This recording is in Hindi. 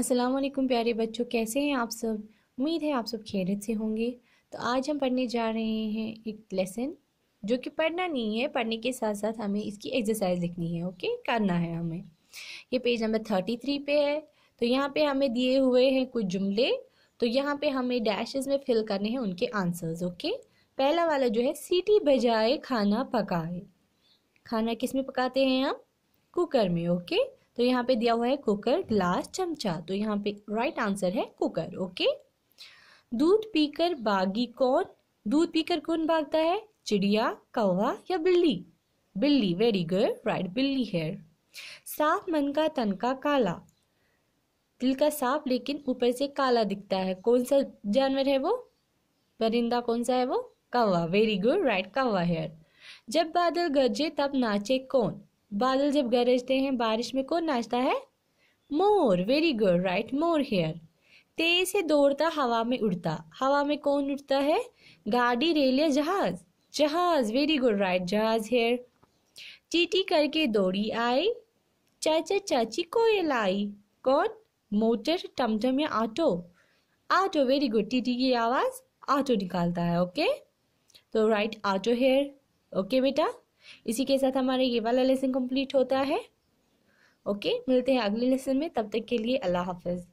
अस्सलाम वालेकुम प्यारे बच्चों कैसे हैं आप सब उम्मीद है आप सब खैरियत से होंगे तो आज हम पढ़ने जा रहे हैं एक लेसन जो कि पढ़ना नहीं है पढ़ने के साथ साथ हमें इसकी एक्सरसाइज लिखनी है ओके करना है हमें ये पेज नंबर थर्टी थ्री पे है तो यहाँ पे हमें दिए हुए हैं कुछ जुमले तो यहाँ पे हमें डैशेज में फिल करने हैं उनके आंसर्स ओके पहला वाला जो है सीटी बजाए खाना पकाए खाना किस में पकाते हैं हम कुकर में ओके तो यहाँ पे दिया हुआ है कुकर ग्लास चमचा तो यहाँ पे राइट आंसर है कुकर ओके दूध पीकर बागी कौन दूध पीकर कौन भागता है चिड़िया कौवा या बिल्ली बिल्ली वेरी गुड राइट बिल्ली हेयर साफ मन का तनका काला दिल का साफ लेकिन ऊपर से काला दिखता है कौन सा जानवर है वो परिंदा कौन सा है वो कौवा वेरी गुड राइट कौवा हेयर जब बादल गरजे तब नाचे कौन बादल जब गरजते हैं बारिश में कौन नाचता है मोर वेरी गुड राइट मोर हेयर तेज से दौड़ता हवा में उड़ता हवा में कौन उड़ता है गाड़ी रेल या जहाज जहाज वेरी गुड राइट जहाज हेयर चीटी करके दौड़ी आई चाचा चाची कोयल आई कौन मोटर टमटम या ऑटो ऑटो वेरी गुड टीटी की आवाज ऑटो निकालता है ओके तो राइट ऑटो हेयर ओके बेटा इसी के साथ हमारा ये वाला लेसन कंप्लीट होता है ओके मिलते हैं अगले लेसन में तब तक के लिए अल्लाह हाफिज़